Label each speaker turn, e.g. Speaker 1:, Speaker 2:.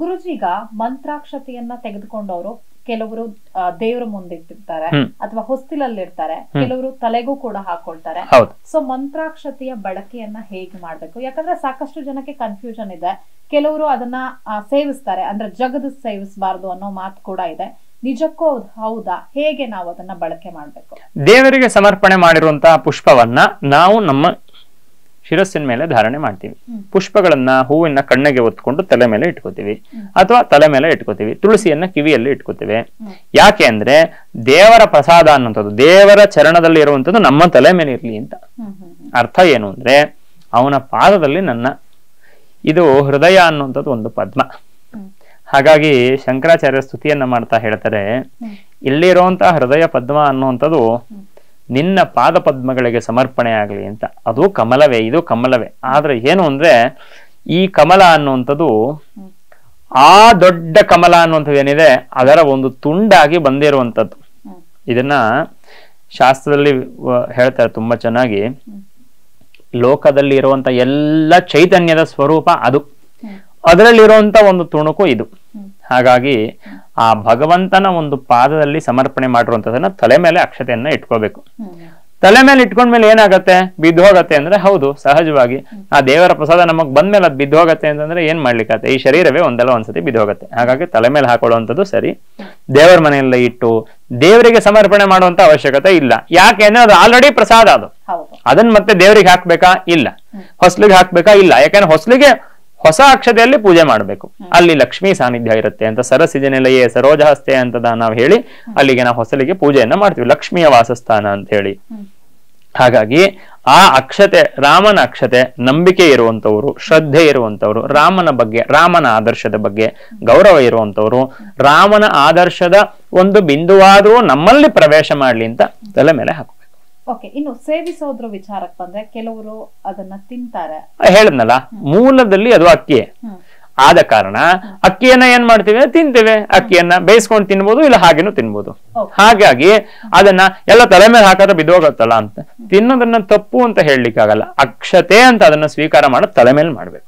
Speaker 1: ಗುರುಜೀಗ ಮಂತ್ರಾಕ್ಷತೆಯನ್ನ ತೆಗೆದುಕೊಂಡವರು ಕೆಲವರು ದೇವರ ಮುಂದಿಟ್ಟಿರ್ತಾರೆ ಅಥವಾ ಹೊಸ್ತಿಲಲ್ಲಿ ಇರ್ತಾರೆ ಕೆಲವರು ತಲೆಗೂ ಕೂಡ ಹಾಕೊಳ್ತಾರೆ ಸೊ ಮಂತ್ರಾಕ್ಷತೆಯ ಬಳಕೆಯನ್ನ ಹೇಗೆ ಮಾಡ್ಬೇಕು ಯಾಕಂದ್ರೆ ಸಾಕಷ್ಟು ಜನಕ್ಕೆ ಕನ್ಫ್ಯೂಷನ್ ಇದೆ ಕೆಲವರು ಅದನ್ನ ಸೇವಿಸ್ತಾರೆ ಅಂದ್ರೆ ಜಗದ ಸೇವಿಸಬಾರದು ಅನ್ನೋ ಮಾತು ಕೂಡ ಇದೆ ನಿಜಕ್ಕೂ ಹೌದಾ ಹೇಗೆ ನಾವು ಅದನ್ನ ಬಳಕೆ ಮಾಡ್ಬೇಕು
Speaker 2: ದೇವರಿಗೆ ಸಮರ್ಪಣೆ ಮಾಡಿರುವಂತಹ ಪುಷ್ಪವನ್ನ ನಾವು ನಮ್ಮ ಶಿರಸ್ಸಿನ ಮೇಲೆ ಧಾರಣೆ ಮಾಡ್ತೀವಿ ಪುಷ್ಪಗಳನ್ನ ಹೂವಿನ ಕಣ್ಣಿಗೆ ಒತ್ಕೊಂಡು ತಲೆ ಮೇಲೆ ಇಟ್ಕೋತೀವಿ ಅಥವಾ ತಲೆ ಮೇಲೆ ಇಟ್ಕೋತೀವಿ ತುಳಸಿಯನ್ನ ಕಿವಿಯಲ್ಲಿ ಇಟ್ಕೋತೀವಿ ಯಾಕೆ ಅಂದ್ರೆ ದೇವರ ಪ್ರಸಾದ ಅನ್ನುವಂಥದ್ದು ದೇವರ ಚರಣದಲ್ಲಿ ಇರುವಂಥದ್ದು ನಮ್ಮ ತಲೆ ಮೇಲೆ ಇರಲಿ ಅಂತ ಅರ್ಥ ಏನು ಅಂದ್ರೆ ಅವನ ಪಾದದಲ್ಲಿ ನನ್ನ ಇದು ಹೃದಯ ಅನ್ನುವಂಥದ್ದು ಒಂದು ಪದ್ಮ ಹಾಗಾಗಿ ಶಂಕರಾಚಾರ್ಯ ಸ್ತುತಿಯನ್ನ ಮಾಡ್ತಾ ಹೇಳ್ತಾರೆ ಇಲ್ಲಿರುವಂತಹ ಹೃದಯ ಪದ್ಮ ಅನ್ನುವಂಥದ್ದು ನಿನ್ನ ಪಾದ ಪದ್ಮಗಳಿಗೆ ಸಮರ್ಪಣೆ ಆಗಲಿ ಅಂತ ಅದು ಕಮಲವೇ ಇದು ಕಮಲವೇ ಆದರೆ ಏನು ಅಂದರೆ ಈ ಕಮಲ ಅನ್ನುವಂಥದ್ದು ಆ ದೊಡ್ಡ ಕಮಲ ಅನ್ನುವಂಥದ್ದು ಏನಿದೆ ಅದರ ಒಂದು ತುಂಡಾಗಿ ಬಂದಿರುವಂಥದ್ದು ಇದನ್ನ ಶಾಸ್ತ್ರದಲ್ಲಿ ಹೇಳ್ತಾರೆ ತುಂಬಾ ಚೆನ್ನಾಗಿ ಲೋಕದಲ್ಲಿ ಇರುವಂತ ಎಲ್ಲ ಚೈತನ್ಯದ ಸ್ವರೂಪ ಅದು ಅದರಲ್ಲಿರುವಂತ ಒಂದು ತುಣುಕು ಇದು ಹಾಗಾಗಿ ಆ ಭಗವಂತನ ಒಂದು ಪಾದದಲ್ಲಿ ಸಮರ್ಪಣೆ ಮಾಡಿರುವಂತದನ್ನ ತಲೆ ಮೇಲೆ ಅಕ್ಷತೆಯನ್ನ ಇಟ್ಕೋಬೇಕು ತಲೆ ಮೇಲೆ ಮೇಲೆ ಏನಾಗತ್ತೆ ಬಿದ್ದು ಹೋಗತ್ತೆ ಅಂದ್ರೆ ಹೌದು ಸಹಜವಾಗಿ ಆ ದೇವರ ಪ್ರಸಾದ ನಮಗ್ ಬಂದ್ಮೇಲೆ ಅದು ಬಿದ್ದು ಹೋಗುತ್ತೆ ಅಂತಂದ್ರೆ ಏನ್ ಮಾಡ್ಲಿಕ್ಕೆ ಈ ಶರೀರವೇ ಒಂದಲ್ಲ ಒಂದ್ಸತಿ ಬಿದ್ದು ಹೋಗತ್ತೆ ಹಾಗಾಗಿ ತಲೆ ಮೇಲೆ ಹಾಕೊಳ್ಳುವಂಥದ್ದು ಸರಿ ದೇವರ ಮನೆಯಲ್ಲೇ ಇಟ್ಟು ದೇವರಿಗೆ ಸಮರ್ಪಣೆ ಮಾಡುವಂತ ಅವಶ್ಯಕತೆ ಇಲ್ಲ ಅಂದ್ರೆ ಅದು ಆಲ್ರೆಡಿ ಪ್ರಸಾದ ಅದು ಅದನ್ನ ಮತ್ತೆ ದೇವರಿಗೆ ಹಾಕ್ಬೇಕಾ ಇಲ್ಲ ಹೊಸ್ಲಿಗೆ ಹಾಕ್ಬೇಕಾ ಇಲ್ಲ ಯಾಕಂದ್ರೆ ಹೊಸ್ಲಿಗೆ ಹೊಸ ಅಕ್ಷತೆಯಲ್ಲಿ ಪೂಜೆ ಮಾಡಬೇಕು ಅಲ್ಲಿ ಲಕ್ಷ್ಮೀ ಸಾನ್ನಿಧ್ಯ ಇರುತ್ತೆ ಅಂತ ಸರಸಿಜ ಸರೋಜ ಹಸ್ತೆ ಅಂತ ನಾವು ಹೇಳಿ ಅಲ್ಲಿಗೆ ನಾವು ಹೊಸಲಿಗೆ ಪೂಜೆಯನ್ನ ಮಾಡ್ತೀವಿ ಲಕ್ಷ್ಮಿಯ ವಾಸಸ್ಥಾನ ಅಂತ ಹೇಳಿ ಹಾಗಾಗಿ ಆ ಅಕ್ಷತೆ ರಾಮನ ಅಕ್ಷತೆ ನಂಬಿಕೆ ಇರುವಂತವರು ಶ್ರದ್ಧೆ ಇರುವಂತವರು ರಾಮನ ಬಗ್ಗೆ ರಾಮನ ಆದರ್ಶದ ಬಗ್ಗೆ ಗೌರವ ಇರುವಂತವರು ರಾಮನ ಆದರ್ಶದ ಒಂದು ಬಿಂದುವಾದರೂ ನಮ್ಮಲ್ಲಿ ಪ್ರವೇಶ ಮಾಡ್ಲಿ ಅಂತ ತಲೆ ಮೇಲೆ ಹಾಕು
Speaker 1: ಓಕೆ ಇನ್ನು ಸೇವಿಸೋದ್ರ ವಿಚಾರಕ್ಕೆ ಬಂದ್ರೆ ಕೆಲವರು ಅದನ್ನ ತಿಂತಾರೆ
Speaker 2: ಹೇಳದ್ನಲ್ಲ ಮೂಲದಲ್ಲಿ ಅದು ಅಕ್ಕಿ ಆದ ಕಾರಣ ಅಕ್ಕಿಯನ್ನ ಏನ್ ಮಾಡ್ತೀವಿ ತಿಂತೇವೆ ಅಕ್ಕಿಯನ್ನ ಬೇಯಿಸ್ಕೊಂಡು ತಿನ್ಬಹುದು ಇಲ್ಲ ಹಾಗೇನು ತಿನ್ಬಹುದು ಹಾಗಾಗಿ ಅದನ್ನ ಎಲ್ಲ ತಲೆ ಮೇಲೆ ಹಾಕಿದ್ರೆ ಹೋಗುತ್ತಲ್ಲ ಅಂತ ತಿನ್ನೋದನ್ನ ತಪ್ಪು ಅಂತ ಆಗಲ್ಲ ಅಕ್ಷತೆ ಅಂತ ಅದನ್ನ ಸ್ವೀಕಾರ ಮಾಡೋದು ತಲೆ ಮೇಲೆ ಮಾಡ್ಬೇಕು